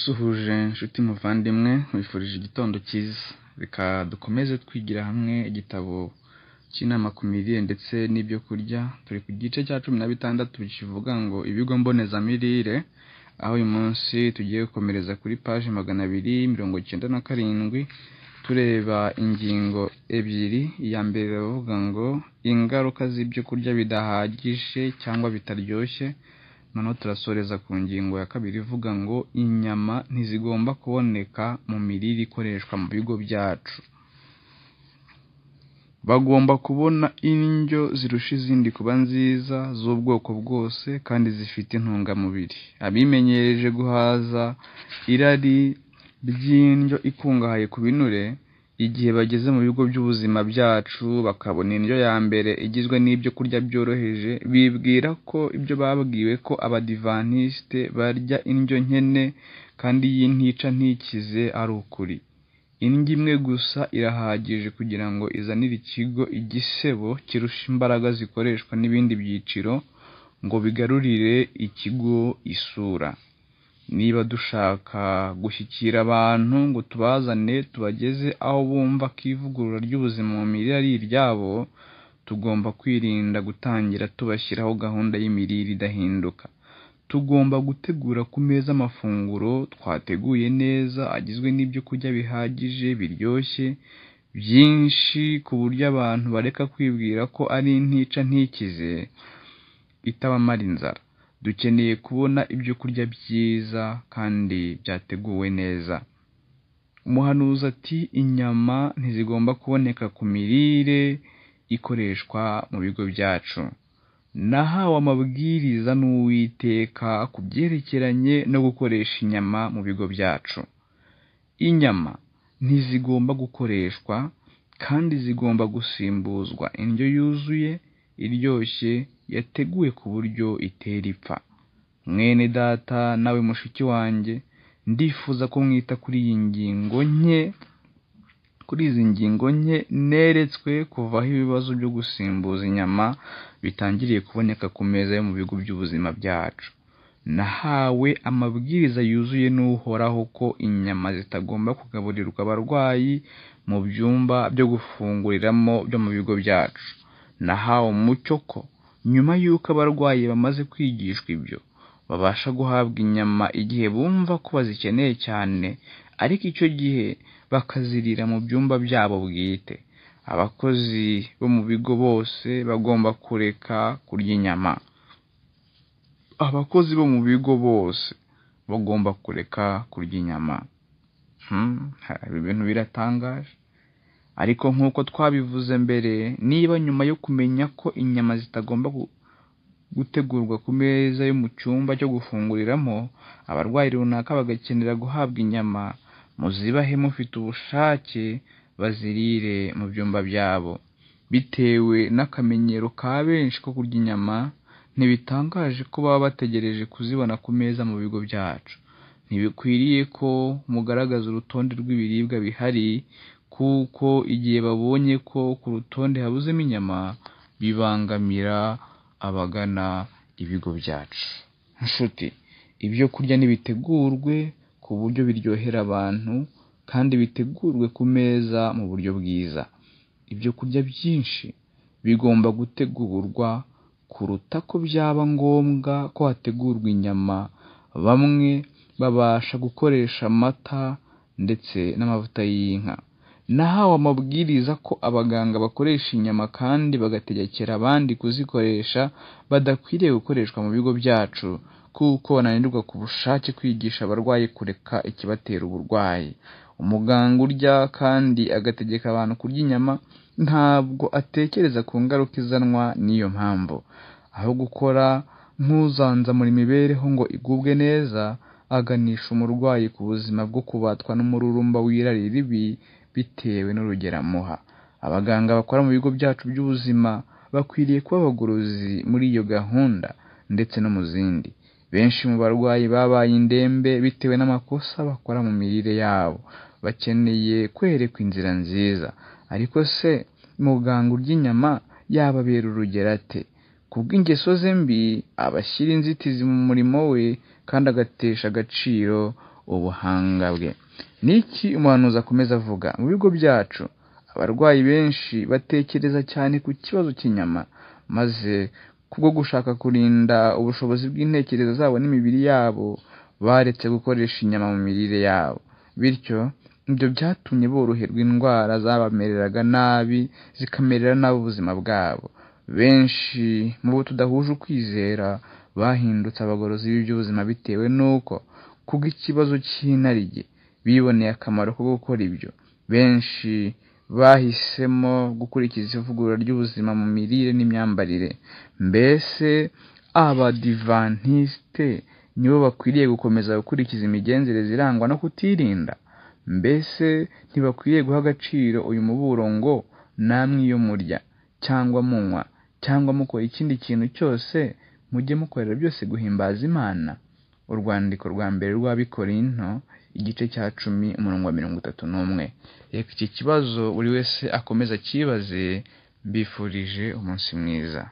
usuhuje inshuti muvandimwe wifurije igitondo cyiza reka dukomeze twigira hamwe igitabo cy'inama ku mirire ndetse n'ibyo kurya turi ku gice cya cumi na bitandatu kivuga ngo ibigo mbonezamirire aho uyu munsi tugiye gukomereza kuri paji magana abiri mirongo icyenda na karindwi tureba ingingo ebyiri iya mbere baravuga ngo ingaruka z'ibyo kurya bidahagije cyangwa bitaryoshye noneho turasoreza ku ngingo ya kabiri ivuga ngo inyama ntizigomba kuboneka mu mirire ikoreshwa mu bigo byacu bagomba kubona indyo zirusha izindi kuba nziza z'ubwoko bwose kandi zifite intungamubiri abimenyereje guhaza irari ry'indyo ikungahaye ku binure igihe bageze mu bigo by'ubuzima byacu bakabona indyo ya mbere igizwe n'ibyo kurya byoroheje bibwira ko ibyo babwiwe ko abadivantisite barya indyo nkene kandi y'intica ntikize ari ukuri indyo imwe gusa irahagije kugira ngo izanire ikigo igisebo kirusha imbaraga zikoreshwa n'ibindi byiciro ngo bigarurire ikigo isura niba dushaka gushyikira abantu ngo tubazane tubageze aho bumva ko ivugurura ry'ubuzima mu mirire ari iryabo tugomba kwirinda gutangira tubashyiraho gahunda y'imirire idahinduka tugomba gutegura ku meza amafunguro twateguye neza agizwe n'ibyo kurya bihagije biryoshye byinshi ku buryo abantu bareka kwibwira ko ari intica ntikize itabamara inzara dukeneye kubona ibyo kurya byiza kandi byateguwe neza umuhanuzi ati inyama ntizigomba kuboneka ku mirire ikoreshwa mu bigo byacu nahawe amabwiriza n'uwiteka ku byerekeranye no gukoresha inyama mu bigo byacu inyama ntizigomba gukoreshwa kandi zigomba gusimbuzwa indyo yuzuye iryoshye yateguye ku buryo itera ipfa mwene data nawe mushiki wanjye ndifuza ko mwita kuri iyi ngingo nke kuri izi ngingo nke neretswe kuvaho ibibazo byo gusimbuza inyama bitangiriye kuboneka ku meza yo mu bigo by'ubuzima byacu nahawe amabwiriza yuzuye n'uhoraho ko inyama zitagomba kugaburirwa abarwayi mu byumba byo gufunguriramo byo mu bigo byacu nahawe umucyo ko nyuma y'uko abarwayi bamaze kwigishwa ibyo babasha guhabwa inyama igihe bumva ko bazikeneye cyane ariko icyo gihe bakazirira mu byumba byabo bwite abakozi bo mu bigo bose bagomba kureka kurya inyama abakozi bo mu bigo bose bagomba kureka kurya inyama ibi hmm, bintu biratangaje ariko nk'uko twabivuze mbere niba nyuma yo kumenya ko inyama zitagomba gutegurwa ku meza yo mu cyumba cyo gufunguriramo abarwayi runaka bagakenera guhabwa inyama muzibahe mufite ubushake bazirire mu byumba byabo bitewe n'akamenyero ka benshi ko kurya inyama ntibitangaje ko baba bategereje kuzibona ku meza mu bigo byacu ntibikwiriye ko mugaragaza urutonde rw'ibiribwa bihari kuko igihe babonye ko ku rutonde habuzemo inyama bibangamira abagana ibigo byacu nshuti ibyo kurya nibitegurwe ku buryo biryohera abantu kandi bitegurwe ku meza mu buryo bwiza ibyo kurya byinshi bigomba gutegurwa kuruta ko byaba ngombwa ko hategurwa inyama bamwe babasha gukoresha amata ndetse n'amavuta y'inka nahawe amabwiriza ko abaganga bakoresha inyama kandi bagategekera abandi kuzikoresha badakwiriye gukoreshwa mu bigo byacu kuko bananirwa ku bushake kwigisha abarwayi kureka ikibatera uburwayi umuganga urya kandi agategeka abantu kurya inyama ntabwo atekereza ku ngaruka izanwa n'iyo mpamvu aho gukora nk'uzanza mu mibereho ngo igubwe neza aganisha umurwayi ku buzima bwo kubatwa n'umururumba w'irari ribi bitewe n'urugero amuha abaganga bakora mu bigo byacu by'ubuzima bakwiriye kuba abagorozi muri iyo gahunda ndetse no mu zindi benshi mu barwayi babaye indembe bitewe n'amakosa bakora mu mirire yabo bakeneye kwerekwa inzira nziza ariko se muganga urya inyama yababera urugero ate kubw'ingeso ze mbi abashyira inzitizi mu murimo we kandi agatesha agaciro ubuhanga bwe iki umuhanuzi akomeza avuga mu bigo byacu abarwayi benshi batekereza cyane ku kibazo cy'inyama maze kubwo gushaka kurinda ubushobozi bw'intekerezo zabo n'imibiri yabo baretse gukoresha inyama mu mirire yabo bityo ibyo byatumye boroherwa indwara zabamereraga nabi zikamerera nabi ubuzima bwabo benshi mu bo tudahuje ukwizera bahindutse abagorozi b'iby'ubuzima bitewe n'uko ikibazo cy'inarijye biboneye akamaro ko gukora ibyo benshi bahisemo gukurikiza ivugurura ry'ubuzima mu mirire n'imyambarire mbese abadivantisite nibo bakwiriye gukomeza gukurikiza imigenzereze irangwa no kutirinda mbese ntibakwiriye guha agaciro uyu muburo ngo namwe iyo murya cyangwa munywa cyangwa mukora ikindi kintu cyose mujye mukorera byose guhimbaza imana urwandiko rwa mbere rw'abikorinto igice cya cumi umurongo wa mirongo itatu n'umwe reka iki kibazo buri wese akomeza acyibaze mbifurije umunsi mwiza